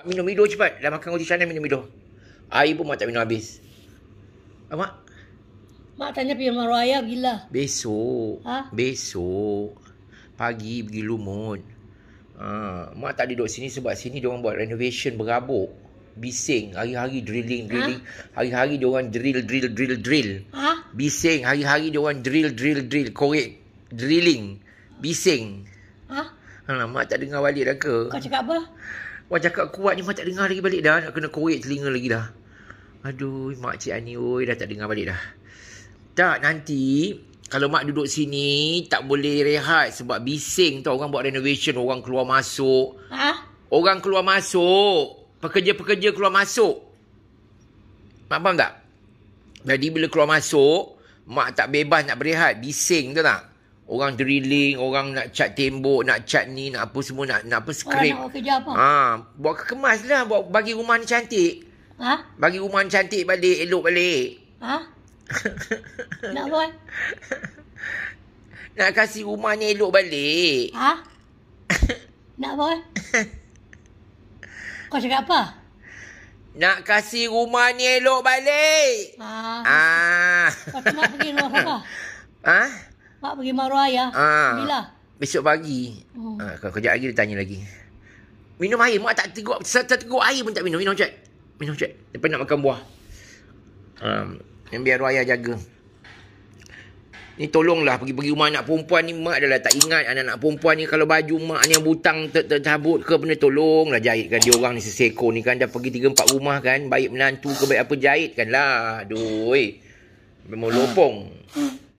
Mak minum hidup cepat. Dah makan roti canai minum hidup. Air pun mak tak minum habis. Ah, mak? Mak tanya pergi rumah raya gila. Besok. Ha? Besok. Pagi pergi lumut. Ha, mak tak duduk sini sebab sini dia orang buat renovation berabuk. Bising. Hari-hari drilling, ha? drilling. Ha? Hari-hari dia orang drill, drill, drill, drill. Ha? Bising. Hari-hari dia orang drill, drill, drill. Korek. Drilling. Bising. Ha? Alah, ha, tak dengar balik dah ke? Kau cakap apa? Wah cakap kuat ni mak tak dengar lagi balik dah Nak kena korek telinga lagi dah Aduh makcik Ani oi dah tak dengar balik dah Tak nanti Kalau mak duduk sini Tak boleh rehat sebab bising tau Orang buat renovation orang keluar masuk ha? Orang keluar masuk Pekerja-pekerja keluar masuk Mak faham tak? Jadi bila keluar masuk Mak tak bebas nak berehat Bising tu tak? orang drilling, orang nak cat tembok, nak cat ni, nak apa semua, nak nak apa skrip. Oh, nak kerja apa? Ha, buat kemas lah, buat bagi rumah ni cantik. Ha? Bagi rumah ni cantik balik, elok balik. Ha? nak buat? nak kasih rumah ni elok balik. Ha? nak buat? Kau cakap apa? Nak kasih rumah ni elok balik. Ha. Ah. Kau nak pergi rumah apa? Ha? Mak pergi maruah ya, Ha. Ah. Bila? Besok pagi. Oh. Ha, kalau kejap lagi dia tanya lagi. Minum air. Mak tak teguk. Seteguk air pun tak minum. Minum cek. Minum cek. Dia nak makan buah. Um, yang biar ruayah jaga. Ni tolonglah pergi-pergi rumah anak perempuan ni. Mak adalah tak ingat anak-anak perempuan ni. Kalau baju mak ni yang butang tercabut ke benda. Tolonglah jahitkan dia orang ni seseko ni kan. Dah pergi 3-4 rumah kan. Baik menantu ke baik apa jahitkan lah. Aduh. Memang